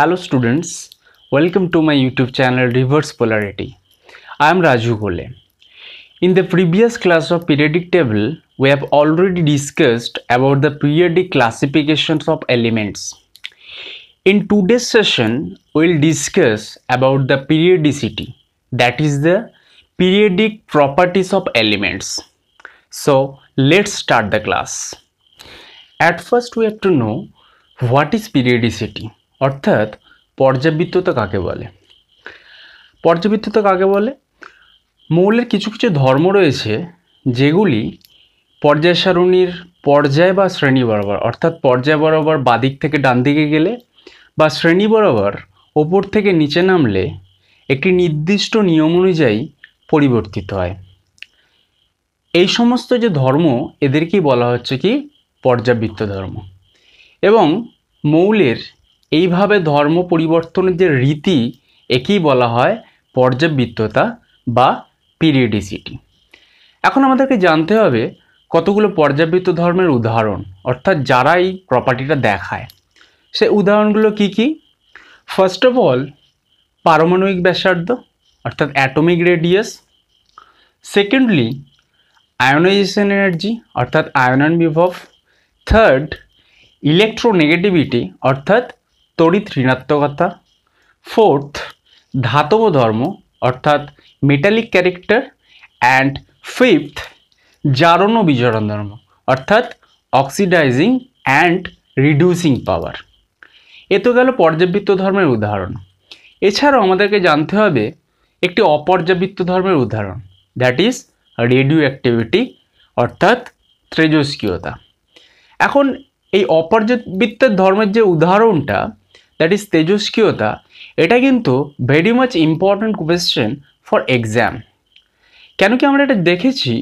Hello students, welcome to my YouTube channel Reverse Polarity. I am Raju Gole. In the previous class of periodic table, we have already discussed about the periodic classifications of elements. In today's session, we will discuss about the periodicity, that is the periodic properties of elements. So, let's start the class. At first, we have to know what is periodicity অর্থাৎ পর্যাবৃত্ততা কাকে বলে পর্যাবৃত্ততা কাকে বলে মৌলের কিছু কিছু ধর্ম রয়েছে যেগুলি পর্যায় সারণীর পর্যায় বা শ্রেণী বরাবর অর্থাৎ পর্যায় বরাবর বাদিক থেকে ডান দিকে গেলে বা শ্রেণী বরাবর ওপর থেকে নিচে নামলে একটি নির্দিষ্ট নিয়ম অনুযায়ী পরিবর্তিত হয় এই সমস্ত যে ধর্ম এদেরকেই বলা হচ্ছে কি পর্যাবৃত্ত ধর্ম এবং মৌলের এইভাবে ধর্ম পরিবর্তনের যে রীতি একেই বলা হয় পর্যাবৃত্ততা বা পিরিয়ডিসিটি এখন আমাদেরকে জানতে হবে কতগুলো পর্যাবৃত্ত ধর্মের উদাহরণ অর্থাৎ যারা এই প্রপার্টিটা দেখায় সে উদাহরণগুলো কি কি ফার্স্ট অফ অল পারমাণবিক ব্যাসার্ধ অর্থাৎ atomic radius secondly ionisation energy অর্থাৎ আয়নন বিভব থার্ড ইলেকট্রোনেগেটিভিটি অর্থাৎ তড়িৎ ঋণাত্মকতা ফোর্থ ধাতব ধর্ম অর্থাৎ মেটালিক ক্যারেক্টার অ্যান্ড ফিফথ জারণ ও বিজরণ ধর্ম অর্থাৎ অক্সিডাইজিং অ্যান্ড রিডিউসিং পাওয়ার এ তো গেল পর্যাবৃত্ত ধর্মের উদাহরণ এছাড়াও আমাদেরকে জানতে হবে একটি অপর্যাবৃত্ত ধর্মের উদাহরণ দ্যাট ইজ রেডিও অ্যাক্টিভিটি অর্থাৎ ত্রেজস্কীয়তা এখন এই অপর্যাবৃত্তের ধর্মের যে উদাহরণটা দ্যাট ইজ তেজস্ক্রিয়তা এটা কিন্তু very much important question for exam কেন কি আমরা এটা দেখেছি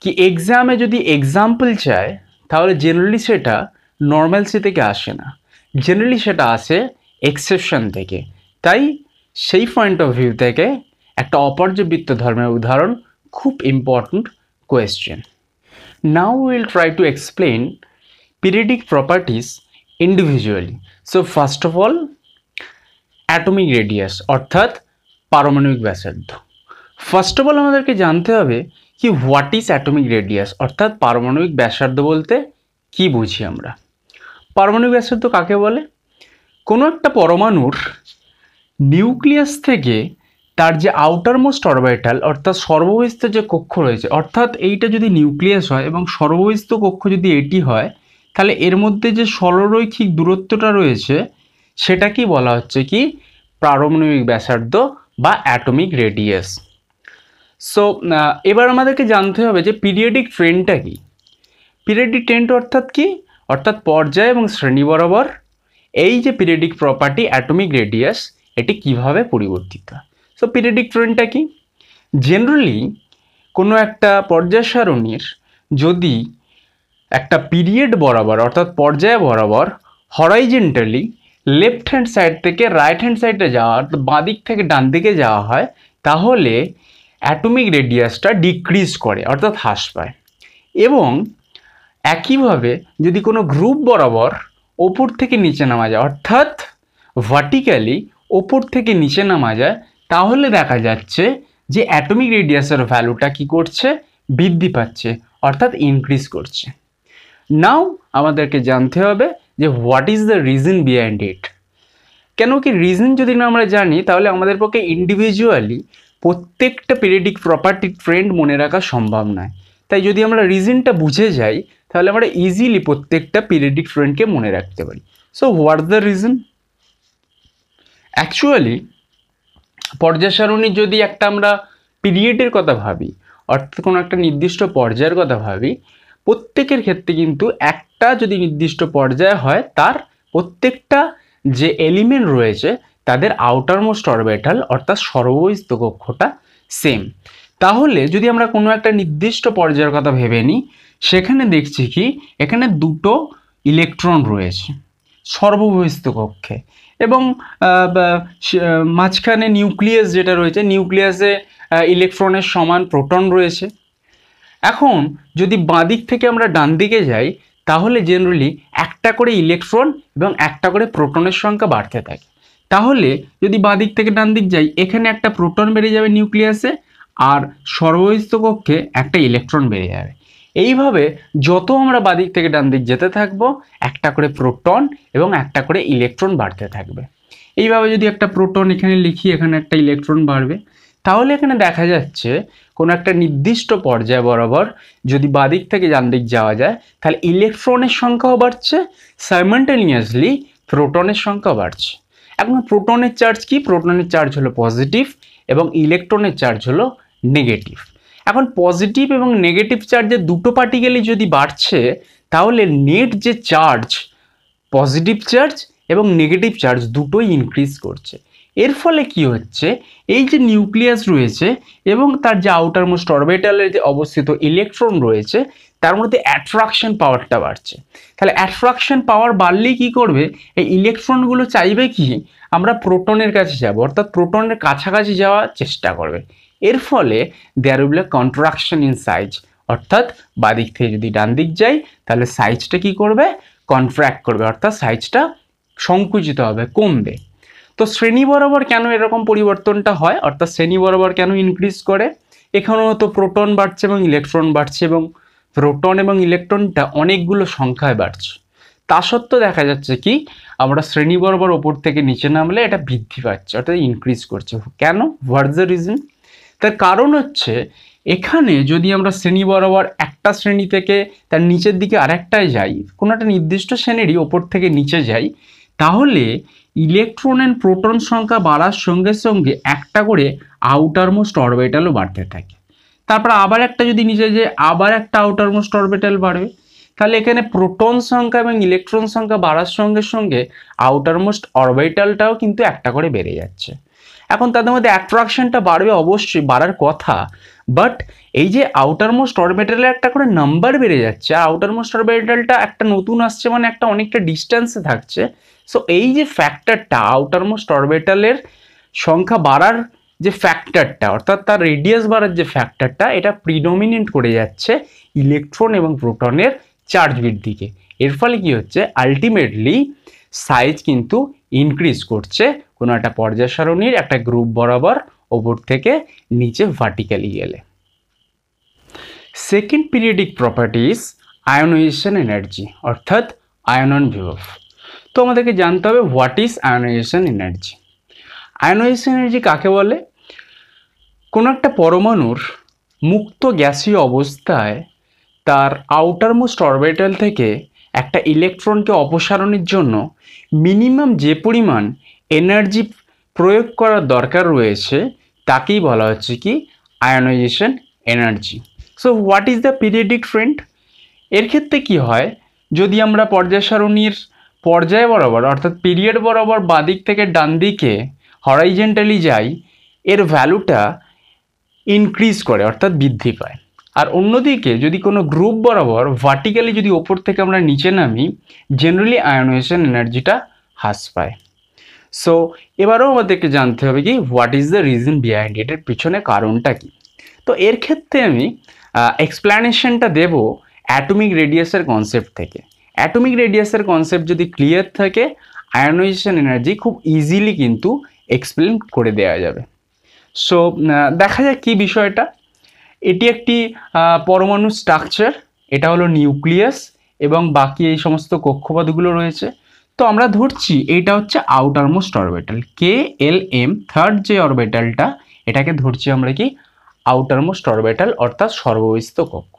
কি এক্সামে যদি এক্সাম্পল চায় তাহলে জেনারেলি সেটা সি থেকে আসে না জেনারেলি সেটা আসে এক্সেপশন থেকে তাই সেই পয়েন্ট অফ ভিউ থেকে একটা অপর্যবৃত্ত ধর্মের উদাহরণ খুব important question now will try to explain periodic properties individually so first of all atomic radius অর্থাৎ পারমাণবিক ব্যাসার্ধ ফার্স্ট অফ অল আমাদেরকে জানতে হবে কি হোয়াট ইজ অ্যাটমিক রেডিয়াস অর্থাৎ পারমাণবিক ব্যাসার্ধ বলতে কি বুঝি আমরা পারমাণবিক ব্যাসার্ধ কাকে বলে কোনো একটা পরমাণুর নিউক্লিয়াস থেকে তার যে আউটারমোস্ট অরবাইটাল অর্থাৎ সর্ববহিস্থ যে কক্ষ রয়েছে অর্থাৎ এইটা যদি নিউক্লিয়াস হয় এবং সর্ববহিস্থ কক্ষ যদি এটি হয় তাহলে এর মধ্যে যে সরলরৈখিক দূরত্বটা রয়েছে সেটা কি বলা হচ্ছে কি প্রারম্ভিক ব্যাসার্ধ বা অ্যাটমিক রেডিয়াস সো এবার আমাদেরকে জানতে হবে যে পিরিয়ডিক ট্রেনটা কি পিরিয়ডিক ট্রেন্ড অর্থাৎ কি অর্থাৎ পর্যায় এবং শ্রেণী বরাবর এই যে পিরিয়ডিক প্রপার্টি অ্যাটমিক রেডিয়াস এটি কিভাবে পরিবর্তিত সো পিরিয়ডিক ট্রেন্ডটা কি জেনারেলি কোনো একটা পর্যায় সারণীর যদি একটা পিরিয়ড বরাবর অর্থাৎ পর্যায় বরাবর হরাইজেন্টালি লেফট হ্যান্ড সাইড থেকে রাইট হ্যান্ড সাইডে যাওয়া অর্থাৎ বাঁ দিক থেকে ডান দিকে যাওয়া হয় তাহলে অ্যাটমিক রেডিয়াসটা ডিক্রিজ করে অর্থাৎ হ্রাস পায় এবং একইভাবে যদি কোনো গ্রুপ বরাবর ওপর থেকে নিচে নামা যায় অর্থাৎ ভার্টিক্যালি ওপর থেকে নিচে নামা যায় তাহলে দেখা যাচ্ছে যে অ্যাটমিক রেডিয়াসের ভ্যালুটা কি করছে বৃদ্ধি পাচ্ছে অর্থাৎ ইনক্রিজ করছে নাও আমাদেরকে জানতে হবে যে what is the reason behind it কেন কি রিজন যদি না আমরা জানি তাহলে আমাদের পক্ষে ইন্ডিভিজুয়ালি প্রত্যেকটা পিরিয়ডিক প্রপার্টি ট্রেন্ড মনে রাখা সম্ভব নয় তাই যদি আমরা রিজনটা বুঝে যাই তাহলে আমরা ইজিলি প্রত্যেকটা পিরিয়ডিক ট্রেন্ডকে মনে রাখতে পারি so what the reason actually পর্যায় যদি একটা আমরা পিরিয়ডের কথা ভাবি অর্থাৎ কোনো একটা নির্দিষ্ট পর্যায়ের কথা ভাবি প্রত্যেকের ক্ষেত্রে কিন্তু একটা যদি নির্দিষ্ট পর্যায়ে হয় তার প্রত্যেকটা যে এলিমেন্ট রয়েছে তাদের আউটারমোস্ট অরবিটাল অর্থাৎ সর্বস্থ কক্ষটা সেম তাহলে যদি আমরা কোনো একটা নির্দিষ্ট পর্যায়ের কথা ভেবে নিই সেখানে দেখছি কি এখানে দুটো ইলেকট্রন রয়েছে সর্ববহিস্থ কক্ষে এবং মাঝখানে নিউক্লিয়াস যেটা রয়েছে নিউক্লিয়াসে ইলেকট্রনের সমান প্রোটন রয়েছে এখন যদি বাঁ দিক থেকে আমরা ডান দিকে যাই তাহলে জেনারেলি একটা করে ইলেকট্রন এবং একটা করে প্রোটনের সংখ্যা বাড়তে থাকে তাহলে যদি বাঁ দিক থেকে ডান দিক যাই এখানে একটা প্রোটন বেড়ে যাবে নিউক্লিয়াসে আর সর্বহিস্ত কক্ষে একটা ইলেকট্রন বেড়ে যাবে এইভাবে যত আমরা বাদিক থেকে ডান দিক যেতে থাকবো একটা করে প্রোটন এবং একটা করে ইলেকট্রন বাড়তে থাকবে এইভাবে যদি একটা প্রোটন এখানে লিখি এখানে একটা ইলেকট্রন বাড়বে তাহলে এখানে দেখা যাচ্ছে কোনো একটা নির্দিষ্ট পর্যায় বরাবর যদি বাদিক থেকে ডান দিক যাওয়া যায় তাহলে ইলেকট্রনের সংখ্যাও বাড়ছে সাইমেন্টেনিয়াসলি প্রোটনের সংখ্যা বাড়ছে এখন প্রোটনের চার্জ কি প্রোটনের চার্জ হলো পজিটিভ এবং ইলেকট্রনের চার্জ হলো নেগেটিভ এখন পজিটিভ এবং নেগেটিভ চার্জের দুটো পার্টিকেলই যদি বাড়ছে তাহলে নেট যে চার্জ পজিটিভ চার্জ এবং নেগেটিভ চার্জ দুটোই ইনক্রিজ করছে এর ফলে কি হচ্ছে এই যে নিউক্লিয়াস রয়েছে এবং তার যে আউটার মোস্ট অরবিটালে যে অবস্থিত ইলেকট্রন রয়েছে তার মধ্যে অ্যাট্রাকশন পাওয়ারটা বাড়ছে তাহলে অ্যাট্রাকশন পাওয়ার বাড়লেই কি করবে এই ইলেকট্রনগুলো চাইবে কি আমরা প্রোটনের কাছে যাব অর্থাৎ প্রোটনের কাছাকাছি যাওয়ার চেষ্টা করবে এর ফলে there will contraction in size অর্থাৎ বাদিক থেকে যদি ডান দিক যাই তাহলে সাইজটা কি করবে কন্ট্র্যাক্ট করবে অর্থাৎ সাইজটা সংকুচিত হবে কমবে তো শ্রেণী বরাবর কেন এরকম পরিবর্তনটা হয় অর্থাৎ শ্রেণী বরাবর কেন ইনক্রিজ করে এখানেও তো প্রোটন বাড়ছে এবং ইলেকট্রন বাড়ছে এবং প্রোটন এবং ইলেকট্রনটা অনেকগুলো সংখ্যায় বাড়ছে তা সত্ত্বেও দেখা যাচ্ছে কি আমরা শ্রেণী বরাবর ওপর থেকে নিচে নামলে এটা বৃদ্ধি পাচ্ছে অর্থাৎ ইনক্রিজ করছে কেন হোয়াটস দ্য রিজন তার কারণ হচ্ছে এখানে যদি আমরা শ্রেণী বরাবর একটা শ্রেণী থেকে তার নিচের দিকে আরেকটায় যাই কোনো একটা নির্দিষ্ট শ্রেণীরই ওপর থেকে নিচে যাই তাহলে ইলেকট্রন ইলেকট্রনের প্রোটন সংখ্যা বাড়ার সঙ্গে সঙ্গে একটা করে আউটারমোস্ট অরবিটালও বাড়তে থাকে তারপর আবার একটা যদি নিচে যে আবার একটা আউটারমোস্ট অরবিটাল বাড়বে তাহলে এখানে প্রোটন সংখ্যা এবং ইলেকট্রন সংখ্যা বাড়ার সঙ্গে সঙ্গে আউটারমোস্ট অরবিটালটাও কিন্তু একটা করে বেড়ে যাচ্ছে এখন তাদের মধ্যে অ্যাট্রাকশনটা বাড়বে অবশ্যই বাড়ার কথা বাট এই যে আউটার মোস্ট অরবিটালের একটা করে নাম্বার বেড়ে যাচ্ছে আর আউটার মোস্ট অরবিটালটা একটা নতুন আসছে মানে একটা অনেকটা ডিস্ট্যান্সে থাকছে সো এই যে ফ্যাক্টরটা আউটার মোস্ট অরবিটালের সংখ্যা বাড়ার যে ফ্যাক্টরটা অর্থাৎ তার রেডিয়াস বাড়ার যে ফ্যাক্টরটা এটা প্রিডোমিনেন্ট করে যাচ্ছে ইলেকট্রন এবং প্রোটনের চার্জ বৃদ্ধিকে এর ফলে কি হচ্ছে আলটিমেটলি সাইজ কিন্তু ইনক্রিজ করছে কোনো একটা পর্যায় সারণীর একটা গ্রুপ বরাবর ওপর থেকে নিচে ভার্টিক্যালি গেলে second periodic properties ionisation energy অর্থাৎ আয়নন বিভব তো আমাদেরকে জানতে হবে what is ionisation energy ionisation energy কাকে বলে কোনো একটা পরমাণুর মুক্ত গ্যাসীয় অবস্থায় তার আউটারমোস্ট অরবিটাল থেকে একটা ইলেকট্রনকে অপসারণের জন্য মিনিমাম যে পরিমাণ এনার্জি প্রয়োগ করার দরকার রয়েছে তাকেই বলা হচ্ছে কি ionisation energy so what is the periodic trend এর ক্ষেত্রে কি হয় যদি আমরা পর্যায় সারণীর পর্যায় বরাবর অর্থাৎ পিরিয়ড বরাবর বাঁ দিক থেকে ডান দিকে হরাইজেন্টালি যাই এর ভ্যালুটা ইনক্রিজ করে অর্থাৎ বৃদ্ধি পায় আর অন্যদিকে যদি কোনো গ্রুপ বরাবর ভার্টিক্যালি যদি ওপর থেকে আমরা নিচে নামি জেনারেলি আয়োনাইজেশন এনার্জিটা হ্রাস পায় সো এবারও আমাদেরকে জানতে হবে কি what is the reason behind এর পিছনে কারণটা কি তো এর ক্ষেত্রে আমি এক্সপ্ল্যানেশনটা দেব অ্যাটমিক রেডিয়াসের কনসেপ্ট থেকে অ্যাটমিক রেডিয়াসের কনসেপ্ট যদি ক্লিয়ার থাকে আয়োনাইজেশন এনার্জি খুব ইজিলি কিন্তু এক্সপ্লেন করে দেওয়া যাবে সো দেখা যাক কি বিষয়টা এটি একটি পরমাণু স্ট্রাকচার এটা হলো নিউক্লিয়াস এবং বাকি এই সমস্ত কক্ষপাতগুলো রয়েছে তো আমরা ধরছি এইটা হচ্ছে outermost orbital K L M third যে অরবিটালটা এটাকে ধরছি আমরা কি আউটারমোস্ট অরবিটাল অর্থাৎ সর্ববিস্ত কক্ষ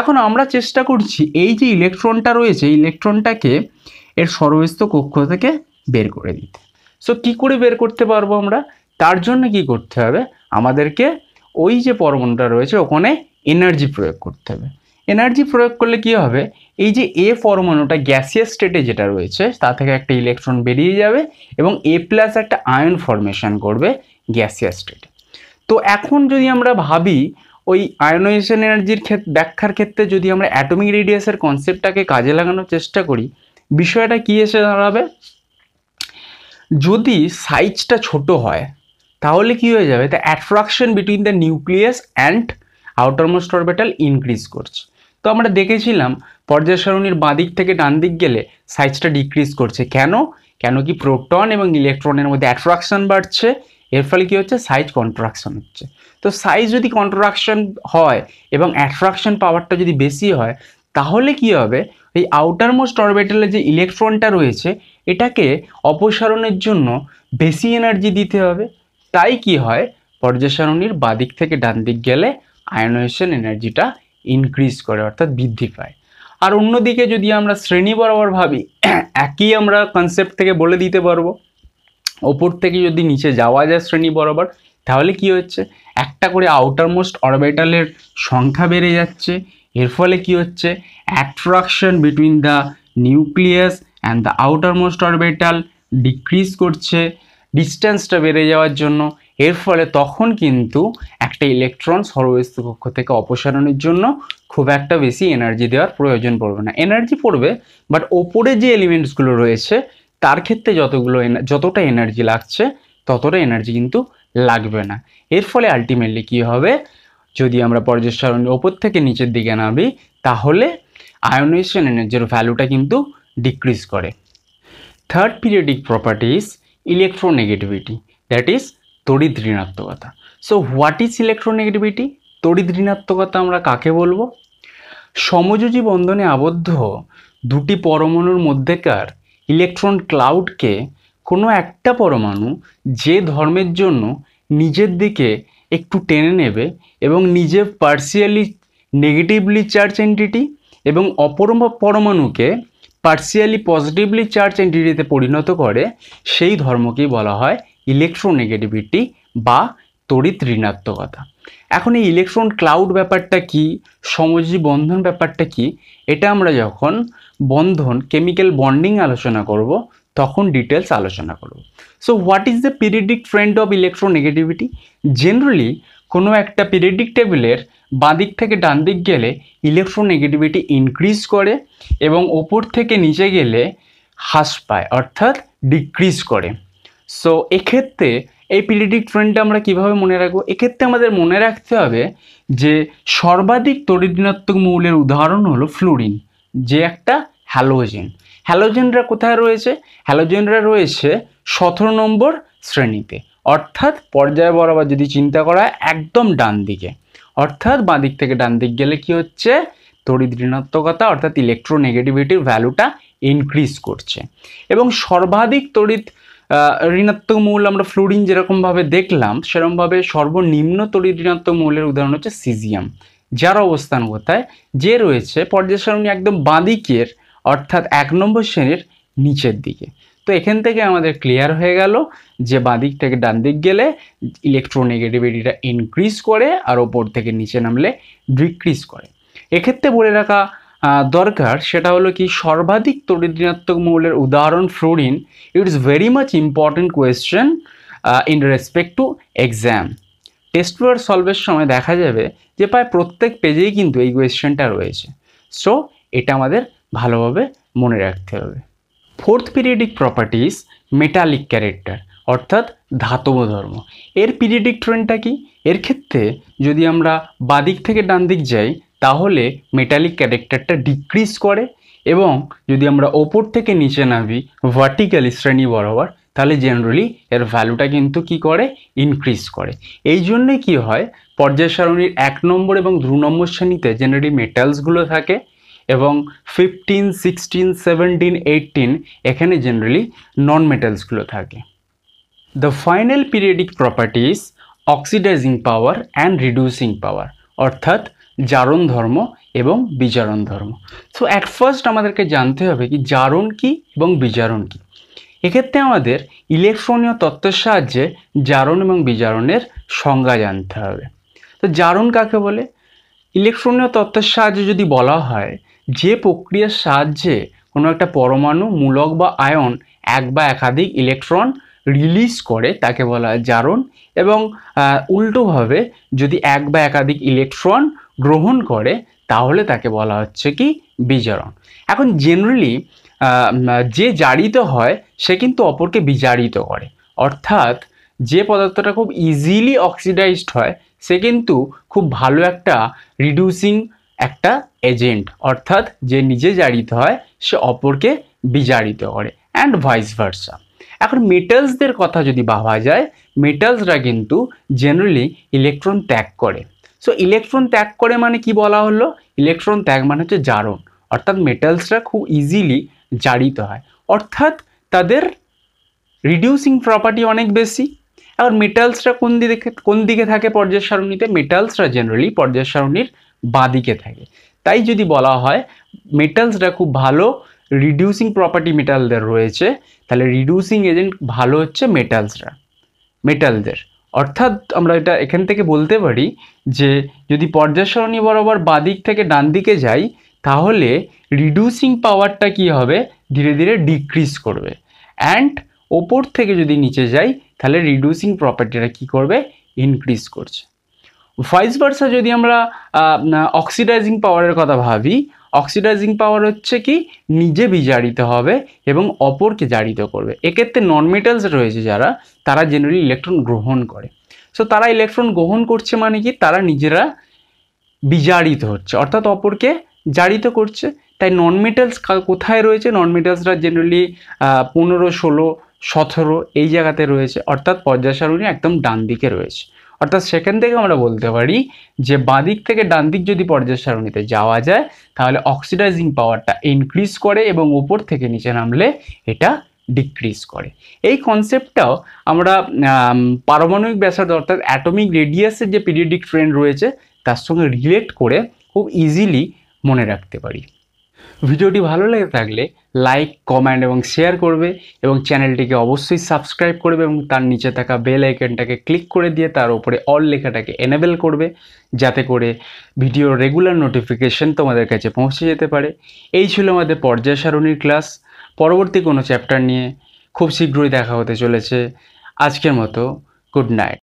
এখন আমরা চেষ্টা করছি এই যে ইলেকট্রনটা রয়েছে ইলেকট্রনটাকে এর সর্ববিস্ত কক্ষ থেকে বের করে দিতে সো কি করে বের করতে পারবো আমরা তার জন্য কি করতে হবে আমাদেরকে ওই যে পরমাণুটা রয়েছে ওখানে এনার্জি প্রয়োগ করতে হবে এনার্জি প্রয়োগ করলে কি হবে এই যে এ পরমাণুটা গ্যাসিয়াস স্টেটে যেটা রয়েছে তা থেকে একটা ইলেকট্রন বেরিয়ে যাবে এবং এ প্লাস একটা আয়ন ফরমেশন করবে গ্যাসিয়াস স্টেটে তো এখন যদি আমরা ভাবি ওই আয়নাইজেশন এনার্জির ক্ষেত্রে ব্যাখ্যার ক্ষেত্রে যদি আমরা অ্যাটমিক রেডিয়াসের কনসেপ্টটাকে কাজে লাগানোর চেষ্টা করি বিষয়টা কী এসে দাঁড়াবে যদি সাইজটা ছোট হয় তাহলে কি হয়ে যাবে the attraction between the nucleus and outermost orbital increase করছে তো আমরা দেখেছিলাম পর্যায় সারণীর বাঁ দিক থেকে ডান দিক গেলে সাইজটা ডিক্রিজ করছে কেন কেন কি প্রোটন এবং ইলেকট্রনের মধ্যে অ্যাট্রাকশন বাড়ছে এর ফলে কী হচ্ছে সাইজ কন্ট্রাকশন হচ্ছে তো সাইজ যদি কন্ট্রাকশন হয় এবং অ্যাট্রাকশন পাওয়ারটা যদি বেশি হয় তাহলে কি হবে এই আউটারমোস্ট অরবিটালে যে ইলেকট্রনটা রয়েছে এটাকে অপসারণের জন্য বেশি এনার্জি দিতে হবে তাই কি হয় পর্যাসারণীর বাদিক থেকে ডান দিক গেলে আয়নোয়েশন এনার্জিটা ইনক্রিজ করে অর্থাৎ বৃদ্ধি পায় আর অন্যদিকে যদি আমরা শ্রেণী বরাবর ভাবি একই আমরা কনসেপ্ট থেকে বলে দিতে পারবো ওপর থেকে যদি নিচে যাওয়া যায় শ্রেণী বরাবর তাহলে কি হচ্ছে একটা করে আউটারমোস্ট অরবিটালের সংখ্যা বেড়ে যাচ্ছে এর ফলে কি হচ্ছে attraction between the nucleus and the outermost orbital decrease করছে ডিস্ট্যান্সটা বেড়ে যাওয়ার জন্য এর ফলে তখন কিন্তু একটা ইলেকট্রন সর্বস্তু কক্ষ থেকে অপসারণের জন্য খুব একটা বেশি এনার্জি দেওয়ার প্রয়োজন পড়বে না এনার্জি পড়বে বাট ওপরে যে এলিমেন্টসগুলো রয়েছে তার ক্ষেত্রে যতগুলো যতটা এনার্জি লাগছে ততটা এনার্জি কিন্তু লাগবে না এর ফলে আলটিমেটলি কি হবে যদি আমরা পর্যসারণ ওপর থেকে নিচের দিকে নামি তাহলে আয়োনেশন এনার্জির ভ্যালুটা কিন্তু ডিক্রিজ করে third periodic properties electronegativity that is তড়িৎ ঋণাত্মকতা সো হোয়াট ইজ ইলেকট্রোনেগেটিভিটি তড়িৎ ঋণাত্মকতা আমরা কাকে বলবো সমযোজী বন্ধনে আবদ্ধ দুটি পরমাণুর মধ্যেকার ইলেকট্রন ক্লাউডকে কোনো একটা পরমাণু যে ধর্মের জন্য নিজের দিকে একটু টেনে নেবে এবং নিজে পার্সিয়ালি নেগেটিভলি চার্জ এন্টিটি এবং অপর পরমাণুকে পার্সিয়ালি পজিটিভলি চার্জ এন্টিটিতে পরিণত করে সেই ধর্মকেই বলা হয় ইলেকট্রোনেগেটিভিটি বা তড়িৎ ঋণাত্মকতা এখন এই ইলেকট্রন ক্লাউড ব্যাপারটা কি সমজি বন্ধন ব্যাপারটা কি এটা আমরা যখন বন্ধন কেমিক্যাল বন্ডিং আলোচনা করব তখন ডিটেলস আলোচনা করব so what is the periodic trend of electronegativity generally কোনো একটা পিরিয়ডিক টেবিলের বাঁদিক থেকে ডান দিক গেলে ইলেকট্রোনেগেটিভিটি ইনক্রিজ করে এবং ওপর থেকে নিচে গেলে হ্রাস পায় অর্থাৎ ডিক্রিজ করে সো এক্ষেত্রে এই পিলিটিক ট্রেন্ডটা আমরা কিভাবে মনে রাখবো এক্ষেত্রে আমাদের মনে রাখতে হবে যে সর্বাধিক তরিদিনাত্মক মৌলের উদাহরণ হলো ফ্লুরিন যে একটা হ্যালোজেন হ্যালোজেনরা কোথায় রয়েছে হ্যালোজেনরা রয়েছে সতেরো নম্বর শ্রেণীতে অর্থাৎ পর্যায় বরাবর যদি চিন্তা করা একদম ডান দিকে অর্থাৎ বাঁ দিক থেকে ডান দিক গেলে কি হচ্ছে তড়িৎ ঋণাত্মকতা অর্থাৎ ইলেকট্রোনেগেটিভিটির ভ্যালুটা ইনক্রিজ করছে এবং সর্বাধিক তড়িৎ ঋণাত্মক মূল আমরা ফ্লুরিন যেরকমভাবে দেখলাম সেরকমভাবে সর্বনিম্ন তড়িৎ ঋণাত্মক মূলের উদাহরণ হচ্ছে সিজিয়াম যার অবস্থান কোথায় যে রয়েছে পর্যায় সারণী একদম বাঁদিকের অর্থাৎ এক নম্বর শ্রেণীর নিচের দিকে তো এখান থেকে আমাদের ক্লিয়ার হয়ে গেল যে বাঁদিক থেকে ডান দিক গেলে ইলেকট্রোনেগেটিভিটিটা ইনক্রিজ করে আর ওপর থেকে নিচে নামলে ডিক্রিজ করে এক্ষেত্রে বলে রাখা দরকার সেটা হলো কি সর্বাধিক তরিদিনাত্মক মৌলের উদাহরণ fluorine it's very much important question in respect to exam test paper সলভের সময় দেখা যাবে যে প্রায় প্রত্যেক পেজেই কিন্তু এই কোয়েশ্চেনটা রয়েছে সো এটা আমাদের ভালোভাবে মনে রাখতে হবে fourth periodic properties metallic character অর্থাৎ ধাতব ধর্ম এর পিরিয়ডিক ট্রেনটা কি এর ক্ষেত্রে যদি আমরা বাদিক থেকে ডান দিক যাই তাহলে মেটালিক ক্যারেক্টারটা ডিক্রিজ করে এবং যদি আমরা ওপর থেকে নিচে নামি ভার্টিক্যালি শ্রেণী বরাবর তাহলে জেনারেলি এর ভ্যালুটা কিন্তু কি করে ইনক্রিজ করে এই জন্যে কি হয় পর্যায় সারণীর এক নম্বর এবং দু নম্বর শ্রেণীতে জেনারেলি মেটালসগুলো থাকে এবং ফিফটিন সিক্সটিন সেভেন্টিন এইটিন এখানে জেনারেলি নন মেটালসগুলো থাকে the final periodic properties oxidising power and reducing power অর্থাৎ জারণ ধর্ম এবং বিজারণ ধর্ম সো অ্যাট ফার্স্ট আমাদেরকে জানতে হবে কি জারণ কি এবং বিজারণ কি এক্ষেত্রে আমাদের ইলেকট্রনীয় তত্ত্বের সাহায্যে জারণ এবং বিজারণের সংজ্ঞা জানতে হবে তো জারণ কাকে বলে ইলেকট্রনীয় তত্ত্বের সাহায্যে যদি বলা হয় যে প্রক্রিয়ার সাহায্যে কোনো একটা পরমাণু মূলক বা আয়ন এক বা একাধিক ইলেকট্রন রিলিজ করে তাকে বলা হয় জারণ এবং উল্টোভাবে যদি এক বা একাধিক ইলেকট্রন গ্রহণ করে তাহলে তাকে বলা হচ্ছে কি বিজারণ এখন জেনারেলি যে জারিত হয় সে কিন্তু অপরকে বিজারিত করে অর্থাৎ যে পদার্থটা খুব ইজিলি অক্সিডাইজড হয় সে কিন্তু খুব ভালো একটা রিডিউসিং একটা এজেন্ট অর্থাৎ যে নিজে জারিত হয় সে অপরকে বিজারিত করে অ্যান্ড ভাইস ভার্সা এখন মেটালসদের কথা যদি ভাবা যায় মেটালসরা কিন্তু জেনারেলি ইলেকট্রন ত্যাগ করে সো ইলেকট্রন ত্যাগ করে মানে কি বলা হলো ইলেকট্রন ত্যাগ মানে হচ্ছে জারণ অর্থাৎ মেটালসরা খুব ইজিলি জারিত হয় অর্থাৎ তাদের রিডিউসিং প্রপার্টি অনেক বেশি এবার মেটালসরা কোন দিকে কোন দিকে থাকে পর্যায় সারণীতে মেটালসরা জেনারেলি পর্যায় সারণীর দিকে থাকে তাই যদি বলা হয় মেটালসরা খুব ভালো রিডিউসিং প্রপার্টি মেটালদের রয়েছে তাহলে রিডিউসিং এজেন্ট ভালো হচ্ছে মেটালসরা মেটালদের অর্থাৎ আমরা এটা এখান থেকে বলতে পারি যে যদি পর্যায় সারণী বরাবর বাদিক থেকে ডান দিকে যাই তাহলে রিডিউসিং পাওয়ারটা কি হবে ধীরে ধীরে ডিক্রিজ করবে অ্যান্ড ওপর থেকে যদি নিচে যাই তাহলে রিডিউসিং প্রপার্টিটা কি করবে ইনক্রিজ করছে ভয়েস ভার্সা যদি আমরা অক্সিডাইজিং পাওয়ারের কথা ভাবি অক্সিডাইজিং পাওয়ার হচ্ছে কি নিজে বিজারিত হবে এবং অপরকে জারিত করবে এক্ষেত্রে নন মেটালস রয়েছে যারা তারা জেনারেলি ইলেকট্রন গ্রহণ করে সো তারা ইলেকট্রন গ্রহণ করছে মানে কি তারা নিজেরা বিজারিত হচ্ছে অর্থাৎ অপরকে জারিত করছে তাই নন মেটালস কোথায় রয়েছে নন মেটালসরা জেনারেলি পনেরো ষোলো সতেরো এই জায়গাতে রয়েছে অর্থাৎ পর্যায় একদম ডান দিকে রয়েছে অর্থাৎ সেখান থেকে আমরা বলতে পারি যে বাঁদিক থেকে ডান দিক যদি পর্যায় যাওয়া যায় তাহলে অক্সিডাইজিং পাওয়ারটা ইনক্রিজ করে এবং ওপর থেকে নিচে নামলে এটা ডিক্রিজ করে এই কনসেপ্টটাও আমরা পারমাণবিক ব্যাসার অর্থাৎ অ্যাটমিক রেডিয়াসের যে পিরিয়ডিক ট্রেন্ড রয়েছে তার সঙ্গে রিলেট করে খুব ইজিলি মনে রাখতে পারি ভিডিওটি ভালো লেগে থাকলে লাইক কমেন্ট এবং শেয়ার করবে এবং চ্যানেলটিকে অবশ্যই সাবস্ক্রাইব করবে এবং তার নিচে থাকা বেল আইকনটাকে ক্লিক করে দিয়ে তার উপরে অল লেখাটাকে এনেবেল করবে যাতে করে ভিডিও রেগুলার নোটিফিকেশন তোমাদের কাছে পৌঁছে যেতে পারে এই ছিল আমাদের পর্যায় সারণীর ক্লাস পরবর্তী কোনো চ্যাপ্টার নিয়ে খুব শীঘ্রই দেখা হতে চলেছে আজকের মতো গুড নাইট